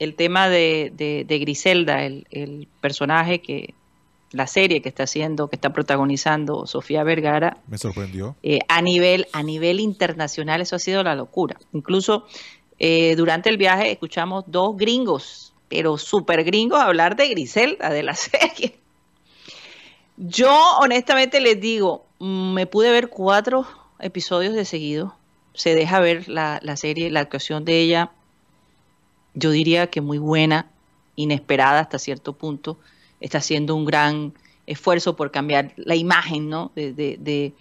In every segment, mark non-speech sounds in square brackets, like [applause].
el tema de, Griselda, el, personaje que la serie que está haciendo, que está protagonizando Sofía Vergara. Me sorprendió. Eh, a, nivel, a nivel internacional eso ha sido la locura. Incluso eh, durante el viaje escuchamos dos gringos, pero super gringos, hablar de Griselda, de la [laughs] serie. Yo honestamente les digo, mm, me pude ver cuatro episodios de seguido. Se deja ver la, la serie, la actuación de ella yo diría que muy buena, inesperada hasta cierto punto, está haciendo un gran esfuerzo por cambiar la imagen ¿no? de, de,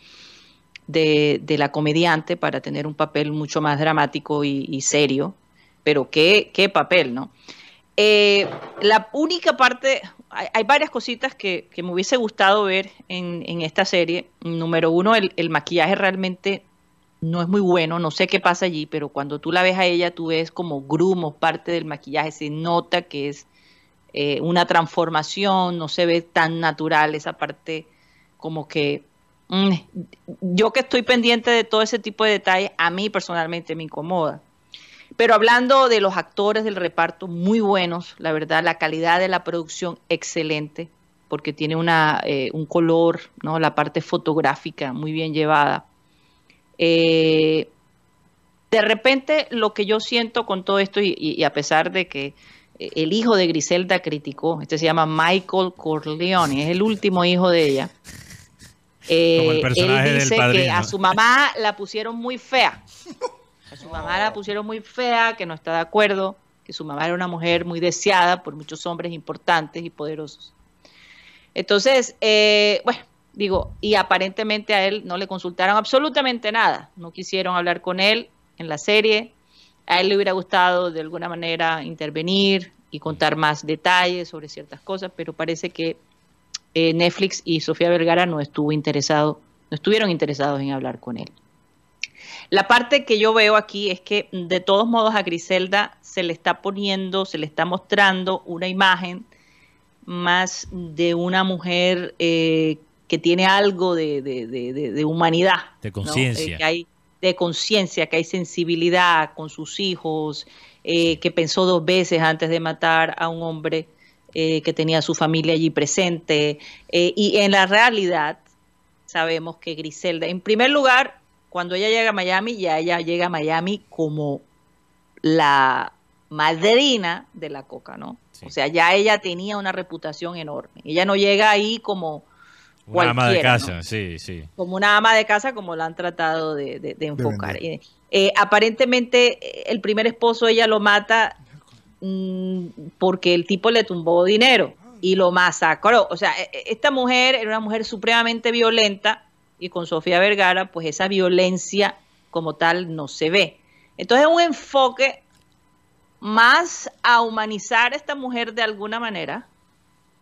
de, la comediante para tener un papel mucho más dramático y, serio, pero qué, qué papel, ¿no? Eh, la única parte, hay, varias cositas que, me hubiese gustado ver en, esta serie. Número uno, el, el maquillaje realmente no es muy bueno, no sé qué pasa allí, pero cuando tú la ves a ella, tú ves como grumos, parte del maquillaje, se nota que es eh, una transformación, no se ve tan natural esa parte como que... Mm, yo que estoy pendiente de todo ese tipo de detalles, a mí personalmente me incomoda. Pero hablando de los actores del reparto, muy buenos, la verdad, la calidad de la producción excelente, porque tiene una, eh, un color, ¿no? la parte fotográfica muy bien llevada. Eh, de repente, lo que yo siento con todo esto, y, a pesar de que eh, el hijo de Griselda criticó, este se llama Michael Corleone, es el último hijo de ella. [laughs] Eh, él dice que a su mamá la pusieron muy fea. A su mamá la pusieron muy fea, que no está de acuerdo, que su mamá era una mujer muy deseada por muchos hombres importantes y poderosos. Entonces, bueno, Digo, y aparentemente a él no le consultaron absolutamente nada, no quisieron hablar con él en la serie, a él le hubiera gustado de alguna manera intervenir y contar más detalles sobre ciertas cosas, pero parece que eh, Netflix y Sofía Vergara no estuvo interesado, no estuvieron interesados en hablar con él. La parte que yo veo aquí es que de todos modos a Griselda se le está poniendo, se le está mostrando una imagen más de una mujer eh, que tiene algo de, humanidad. De conciencia. Eh, de conciencia, que hay sensibilidad con sus hijos, eh, que pensó dos veces antes de matar a un hombre eh, que tenía a su familia allí presente. y en la realidad sabemos que Griselda, en primer lugar, cuando ella llega a Miami, ya ella llega a Miami como la madrina de la coca, ¿no? O sea, ya ella tenía una reputación enorme. Ella no llega ahí como de casa, Como una ama de casa, como la han tratado de, enfocar. Eh, aparentemente, eh, el primer esposo ella lo mata mm, porque el tipo le tumbó dinero y lo masacró. O sea, e, e, esta mujer era una mujer supremamente violenta y con Sofía Vergara, pues esa violencia como tal no se ve. Entonces, un enfoque más a humanizar a esta mujer de alguna manera,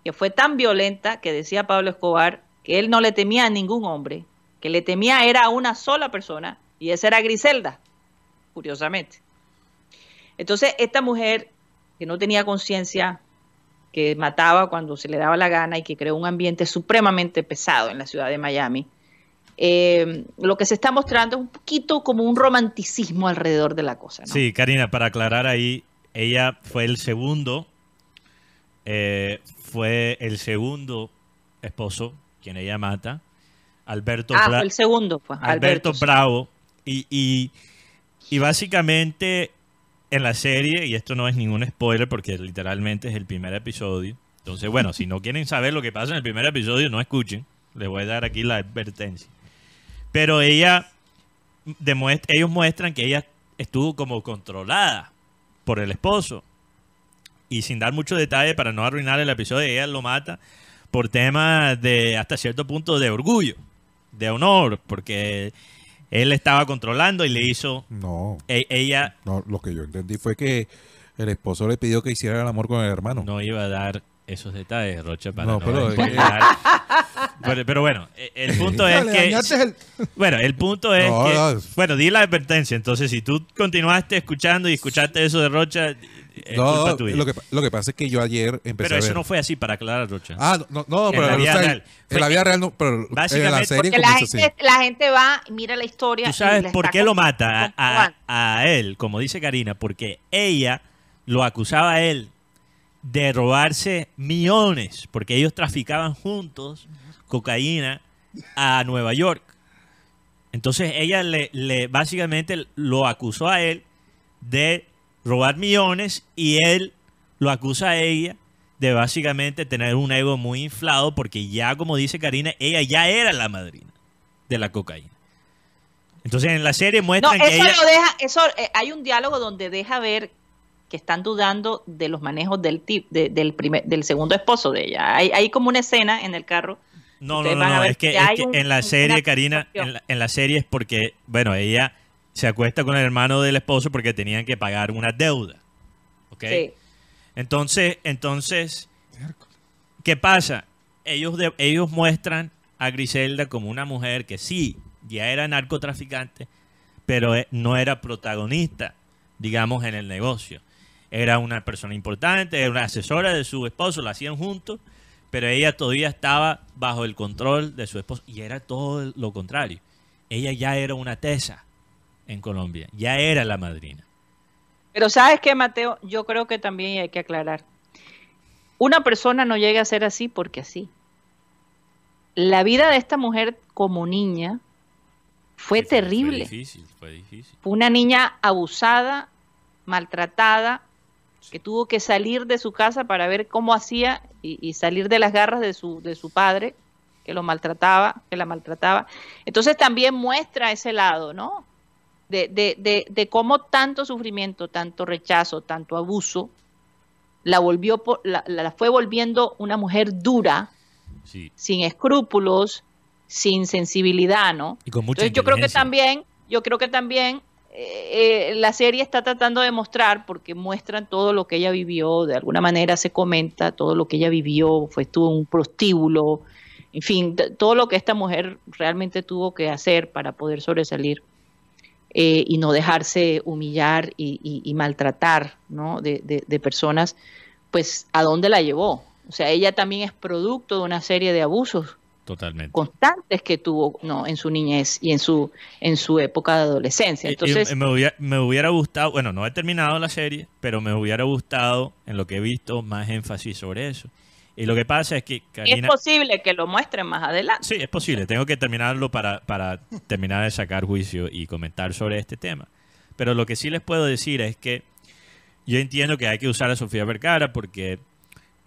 que fue tan violenta que decía Pablo Escobar, que él no le temía a ningún hombre, que le temía era a una sola persona, y esa era Griselda, curiosamente. Entonces, esta mujer que no tenía conciencia, que mataba cuando se le daba la gana y que creó un ambiente supremamente pesado en la ciudad de Miami, eh, lo que se está mostrando es un poquito como un romanticismo alrededor de la cosa. Sí, Karina, para aclarar ahí, ella fue el segundo, eh, fue el segundo esposo quien ella mata, Alberto ah, el segundo fue. Alberto, Bravo. Y, básicamente en la serie, y esto no es ningún spoiler porque literalmente es el primer episodio. Entonces, bueno, si no quieren saber lo que pasa en el primer episodio, no escuchen. Les voy a dar aquí la advertencia. Pero ella ellos muestran que ella estuvo como controlada por el esposo. Y sin dar mucho detalle para no arruinar el episodio, ella lo mata por temas de hasta cierto punto de orgullo, de honor, porque él estaba controlando y le hizo. No. E-, ella. No, lo que yo entendí fue que el esposo le pidió que hiciera el amor con el hermano. No iba a dar esos detalles, Rocha, para no, pero, pero, e-, [laughs] [laughs] bueno, el punto es que. Bueno, el punto es que. Bueno, di la advertencia. Entonces, si tú continuaste escuchando y escuchaste eso de Rocha, no, Lo que, pasa es que yo ayer empecé Pero eso no fue así, para aclarar Rocha Ah, no, no, pero la vida real. la vida real no, pero la la gente, va, mira la historia. ¿Tú sabes por qué lo mata a, él, como dice Karina? Porque ella lo acusaba a él de robarse millones, porque ellos traficaban juntos cocaína a Nueva York. Entonces ella le- básicamente lo acusó a él de robar millones y él lo acusa a ella de básicamente tener un ego muy inflado porque ya, como dice Karina, ella ya era la madrina de la cocaína. Entonces en la serie muestran no, eso lo deja, eso eh, hay un diálogo donde deja ver que están dudando de los manejos del del primer, del segundo esposo de ella. Hay, como una escena en el carro. No, no, no, es que, en la serie, Karina, en la serie es porque, bueno, ella se acuesta con el hermano del esposo porque tenían que pagar una deuda. ¿Ok? Entonces, entonces, ¿qué pasa? Ellos, ellos muestran a Griselda como una mujer que sí, ya era narcotraficante, pero eh, no era protagonista, digamos, en el negocio. Era una persona importante, era una asesora de su esposo, la hacían juntos, pero ella todavía estaba bajo el control de su esposo y era todo lo contrario. Ella ya era una tesa en Colombia. Ya era la madrina. Pero sabes qué, Mateo, yo creo que también hay que aclarar. Una persona no llega a ser así porque así. La vida de esta mujer como niña fue, terrible. Fue difícil, fue una niña abusada, maltratada, que tuvo que salir de su casa para ver cómo hacía y, salir de las garras de su, de su padre que lo maltrataba, que la maltrataba. Entonces también muestra ese lado, ¿no? de, de, de, de cómo tanto sufrimiento, tanto rechazo, tanto abuso, la, volvió, la, la fue volviendo una mujer dura, sin escrúpulos, sin sensibilidad, ¿no? Entonces, yo creo que también, yo creo que también eh, eh, la serie está tratando de mostrar, porque muestran todo lo que ella vivió, de alguna manera se comenta todo lo que ella vivió, fue estuvo un prostíbulo, en fin, todo lo que esta mujer realmente tuvo que hacer para poder sobresalir. Eh, y no dejarse humillar y, maltratar de, personas, pues a dónde la llevó. O sea, ella también es producto de una serie de abusos Totalmente. constantes que tuvo en su niñez y en su, en su época de adolescencia. Entonces, me, hubiera, me hubiera gustado, bueno, no he terminado la serie, pero me hubiera gustado, en lo que he visto, más énfasis sobre eso. Y lo que pasa es que... Es posible que lo muestren más adelante. Sí, es posible. Tengo que terminarlo para, terminar de sacar juicio y comentar sobre este tema. Pero lo que sí les puedo decir es que yo entiendo que hay que usar a Sofía Vergara porque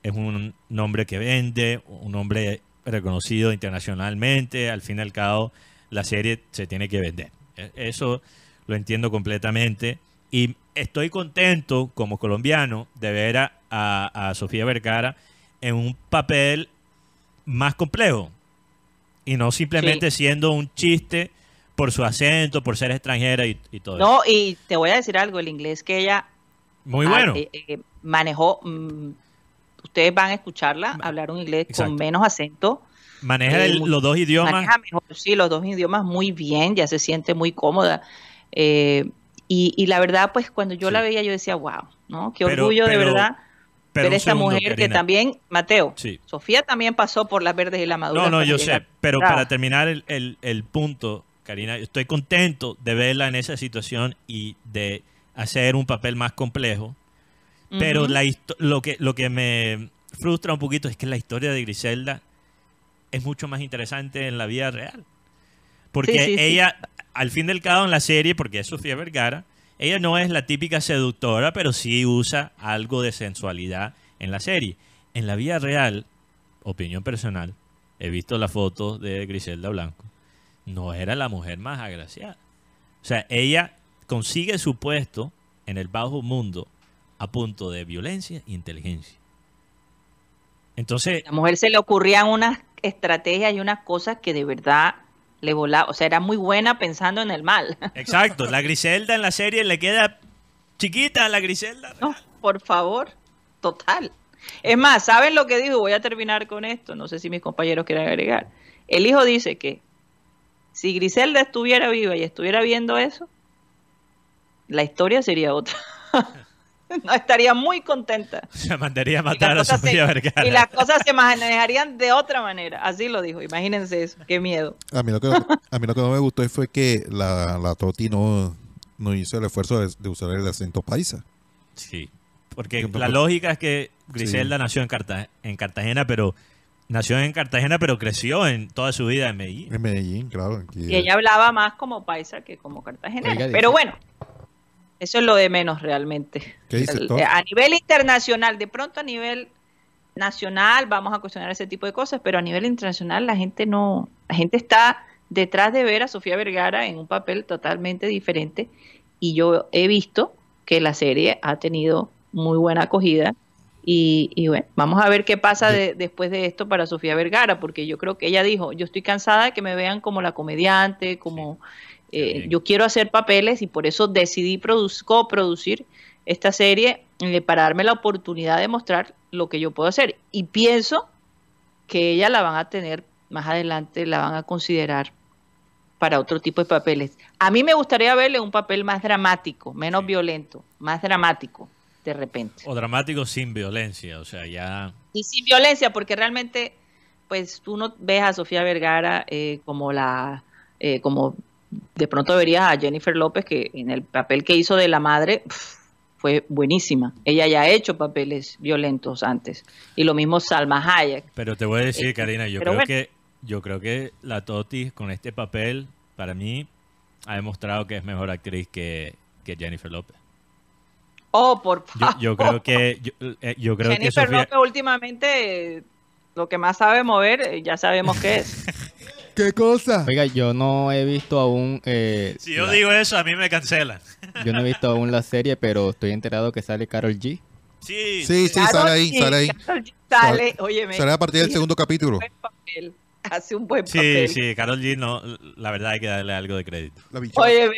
es un nombre que vende, un nombre reconocido internacionalmente. Al fin y al cabo, la serie se tiene que vender. E, eso lo entiendo completamente. Y estoy contento como colombiano de ver a, a, a Sofía Vergara en un papel más complejo y no simplemente siendo un chiste por su acento, por ser extranjera y, todo todo. No, y te voy a decir algo, el inglés que ella muy eh, manejó, mm, ustedes van a escucharla hablar un inglés con menos acento. Maneja eh, los dos idiomas. Maneja sí, los dos idiomas muy bien, ya se siente muy cómoda. Eh, y, la verdad, pues cuando yo la veía, yo decía, wow, ¿no? Qué orgullo de verdad pero, esa mujer que también, Mateo, Sofía también pasó por las verdes y la madura. No, no, yo sé, pero para terminar el, punto, Karina, estoy contento de verla en esa situación y de hacer un papel más complejo, pero la lo, que, lo que me frustra un poquito es que la historia de Griselda es mucho más interesante en la vida real. Porque ella, al fin del cabo en la serie, porque es Sofía Vergara, ella no es la típica seductora, pero sí usa algo de sensualidad en la serie. En la vida real, opinión personal, he visto la foto de Griselda Blanco. No era la mujer más agraciada. O sea, ella consigue su puesto en el bajo mundo a punto de violencia e inteligencia. Entonces. A la mujer se le ocurrían unas estrategias y unas cosas que de verdad le o sea, era muy buena pensando en el mal. Exacto, la Griselda en la serie le queda chiquita a la Griselda. No, por favor, total. Es más, ¿saben lo que dijo? Voy a terminar con esto, no sé si mis compañeros quieren agregar. El hijo dice que si Griselda estuviera viva y estuviera viendo eso, la historia sería otra. [laughs] [laughs] no estaría muy contenta. Se mandaría a matar a su Y las cosas se manejarían de otra manera. Así lo dijo. Imagínense eso. Qué miedo. A mí lo que, no me gustó fue que la, la Toti no, no hizo el esfuerzo de, usar el acento paisa. Sí. Porque la lógica es que Griselda nació en, en Cartagena, pero nació en Cartagena, pero creció en toda su vida en Medellín. En Medellín, claro. y ella hablaba más como paisa que como cartagenera. pero bueno, eso es lo de menos realmente. Eh, a nivel internacional, de pronto a nivel nacional vamos a cuestionar ese tipo de cosas, pero a nivel internacional la gente no, la gente está detrás de ver a Sofía Vergara en un papel totalmente diferente y yo he visto que la serie ha tenido muy buena acogida y, bueno, vamos a ver qué pasa después de esto para Sofía Vergara, porque yo creo que ella dijo, yo estoy cansada de que me vean como la comediante, como... Eh, yo quiero hacer papeles y por eso decidí coproducir esta serie eh, para darme la oportunidad de mostrar lo que yo puedo hacer. Y pienso que ella la van a tener más adelante, la van a considerar para otro tipo de papeles. A mí me gustaría verle un papel más dramático, menos violento, más dramático de repente. O dramático sin violencia, o sea, ya... Y sin violencia, porque realmente, pues tú no ves a Sofía Vergara eh, como la... como de pronto verías a Jennifer López, que en el papel que hizo de la madre fue buenísima. Ella ya ha hecho papeles violentos antes. Y lo mismo Salma Hayek. Pero te voy a decir, eh, Karina, yo, creo, que, yo creo que la Totis con este papel, para mí, ha demostrado que es mejor actriz que, Jennifer López. Oh, por favor. Yo, creo que. Yo, eh, creo Jennifer López últimamente lo que más sabe mover, eh, ya sabemos qué es. [laughs] ¿Qué cosa? Oiga, yo no he visto aún. Eh, si yo digo eso, a mí me cancelan. yo no he visto aún la serie, pero estoy enterado que sale Carol G. Sí, sí, sale ahí, sale ahí. G sale, Sale a partir del segundo capítulo. Hace un buen papel. Sí, sí, Carol G, no, la verdad hay que darle algo de crédito. Oye,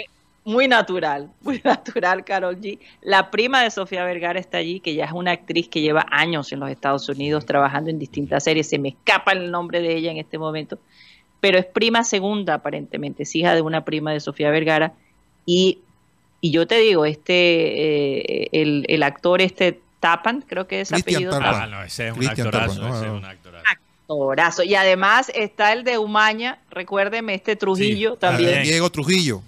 muy natural, [laughs] muy natural, Carol G. La prima de Sofía Vergara está allí, que ya es una actriz que lleva años en los Estados Unidos trabajando en distintas series. Se me escapa el nombre de ella en este momento pero es prima segunda aparentemente, es hija de una prima de Sofía Vergara y, yo te digo, este, eh, el, actor este Tapan, creo que es apellido. Tapan. Ah, ese es un ah. actorazo, actorazo. Y además está el de Umaña, recuérdeme, este Trujillo también. Diego Trujillo.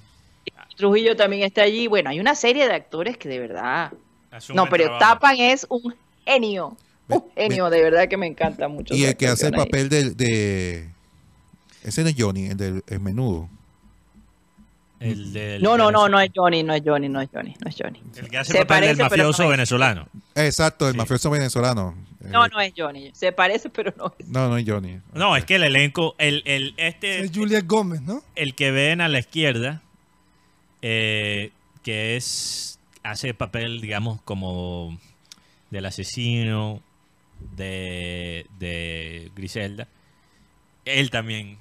Trujillo también está allí. Bueno, hay una serie de actores que de verdad. no, pero Tapan es un genio. Un genio, de verdad que me encanta mucho. Y el que hace el papel de, ese no es Johnny, el del menudo. El mm. no, no, no, no es Johnny, no es Johnny, no es Johnny, no es Johnny. El que hace papel del mafioso venezolano. Exacto, el mafioso venezolano. No, eh, no es Johnny. Se parece, pero no es. No, no es Johnny. No, es que el elenco, el, el este. Es Juliet Gómez, ¿no? El que ven a la izquierda, eh, que es hace papel, digamos, como del asesino de, de Griselda. Él también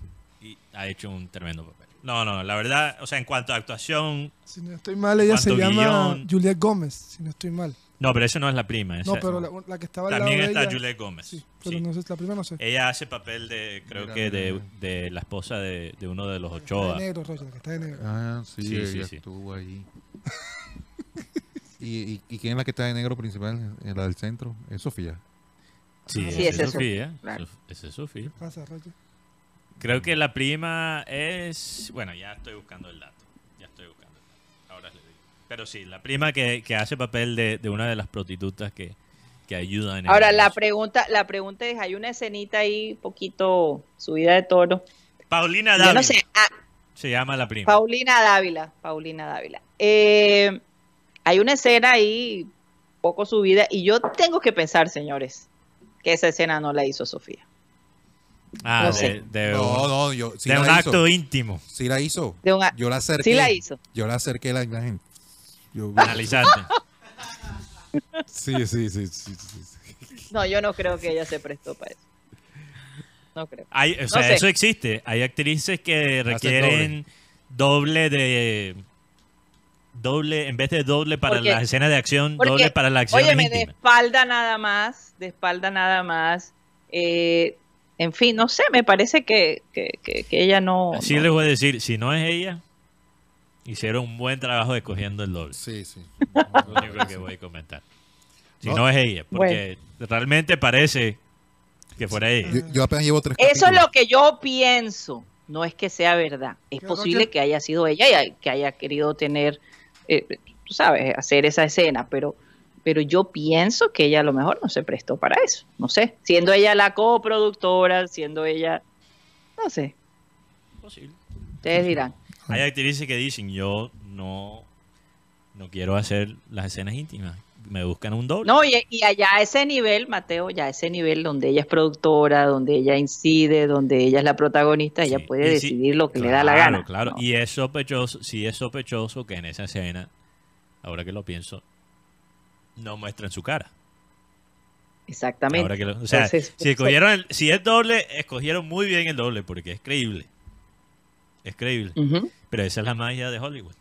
ha hecho un tremendo papel. No, no, la verdad, o sea, en cuanto a actuación. Si no estoy mal, ella se llama Juliette Gómez, si no estoy mal. No, pero esa no es la prima. Esa, no, pero la, que estaba al También está Juliette Gómez. Sí, pero sí. no es la prima, no sé. Ella hace papel de, creo que de, de, la esposa de, de, uno de los Ochoa. de negro, Roger, que está de negro. Ah, sí, sí, ella sí estuvo ahí. [laughs] ¿Y, quién es la que está de negro principal? Eh, la del centro. Es Sofía. Sí, ah, es, es, Sofía. ¿eh? Es Sofía. pasa, Roger? Creo que la prima es. Bueno, ya estoy buscando el dato. Ya estoy buscando Ahora le digo. Pero sí, la prima que, hace papel de, una de las prostitutas que, que ayuda en Ahora, el la pregunta, la pregunta es: hay una escenita ahí, poquito subida de toro. Paulina Dávila. Ah, se llama la prima. Paulina Dávila. Paulina Dávila. Eh, hay una escena ahí, poco subida, y yo tengo que pensar, señores, que esa escena no la hizo Sofía. Ah, de, un acto íntimo. Sí la hizo. Yo la acerqué. Sí la hizo. Yo la acerqué la [laughs] sí, sí, sí, No, yo no creo que ella se prestó para eso. No creo. o sea, eso existe. Hay actrices que requieren doble. de. Doble, en vez de doble para la escena de acción, doble para la acción. Oye, de espalda nada más, de espalda nada más, eh, en fin, no sé, me parece que, que, que, ella no... Sí les voy a decir, si no es ella, hicieron un buen trabajo escogiendo el doble. Sí, sí. lo único que voy a comentar. Si no, es ella, porque realmente parece que fuera ella. Yo, apenas llevo tres Eso es lo que yo pienso. No es que sea verdad. Es posible que... haya sido ella y que haya querido tener, eh, tú sabes, hacer esa escena, pero pero yo pienso que ella a lo mejor no se prestó para eso, no sé, siendo ella la coproductora, siendo ella, no sé. Ustedes dirán. Hay actrices que dicen, yo no, no quiero hacer las escenas íntimas, me buscan un doble. No, y, allá a ese nivel, Mateo, ya a ese nivel donde ella es productora, donde ella incide, donde ella es la protagonista, ella puede decidir lo que le da la gana. Claro, y es sospechoso, sí es sospechoso que en esa escena, ahora que lo pienso, no muestran su cara. Exactamente. Que lo, si, escogieron si es doble, escogieron muy bien el doble porque es creíble. Es creíble. Pero esa es la magia de Hollywood.